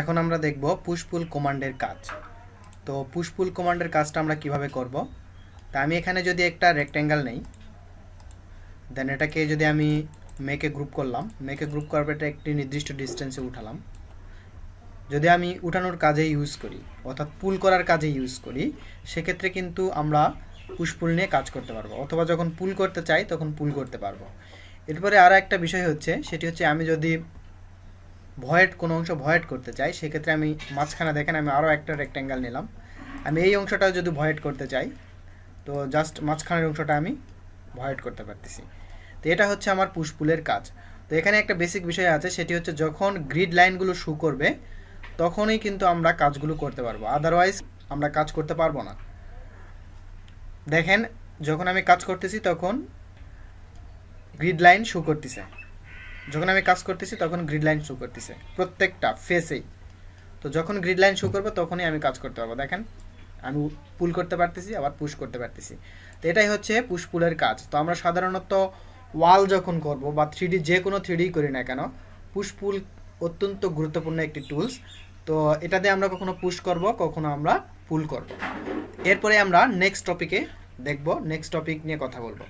এখন আমরা দেখব পুষ্পুল কমান্ডের কাজ তো পুষ্পুল কমান্ডের কাজটা আমরা কিভাবে করব তা আমি এখানে যদি একটা রেক্ট্যাঙ্গেল নেই দেন এটাকে যদি আমি মেকে গ্রুপ করলাম মেকে গ্রুপ করার এটা একটি নির্দিষ্ট ডিস্টেন্সে উঠালাম যদি আমি উঠানোর কাজে ইউজ করি অর্থাৎ পুল করার কাজে ইউজ করি সেক্ষেত্রে কিন্তু আমরা পুষ্পুল নিয়ে কাজ করতে পারবো অথবা যখন পুল করতে চাই তখন পুল করতে পারবো এরপরে আর একটা বিষয় হচ্ছে সেটি হচ্ছে আমি যদি ভয়েড কোনো অংশ ভয়েড করতে চাই সেক্ষেত্রে আমি মাঝখানে দেখেন আমি আরও একটা রেক্ট্যাঙ্গেল নিলাম আমি এই অংশটাও যদি ভয়েড করতে চাই তো জাস্ট মাঝখানের অংশটা আমি ভয়েড করতে পারতেছি তো এটা হচ্ছে আমার পুষপুলের কাজ তো এখানে একটা বেসিক বিষয় আছে সেটি হচ্ছে যখন গ্রিড লাইনগুলো শু করবে তখনই কিন্তু আমরা কাজগুলো করতে পারবো আদারওয়াইজ আমরা কাজ করতে পারবো না দেখেন যখন আমি কাজ করতেছি তখন গ্রিড লাইন শু করতেছে যখন আমি কাজ করতেছি তখন গ্রিড লাইন শো করতেছে প্রত্যেকটা ফেসেই তো যখন গ্রিড লাইন শো করবো তখনই আমি কাজ করতে পারবো দেখেন আমি পুল করতে পারতেছি আবার পুশ করতে পারতেছি তো এটাই হচ্ছে পুশ পুলের কাজ তো আমরা সাধারণত ওয়াল যখন করব বা থ্রিডি যে কোনো থ্রিডি করি না কেন পুশ পুল অত্যন্ত গুরুত্বপূর্ণ একটি টুলস তো এটা দিয়ে আমরা কখনো পুশ করব কখনো আমরা পুল করব এরপরে আমরা নেক্সট টপিকে দেখব নেক্সট টপিক নিয়ে কথা বলবো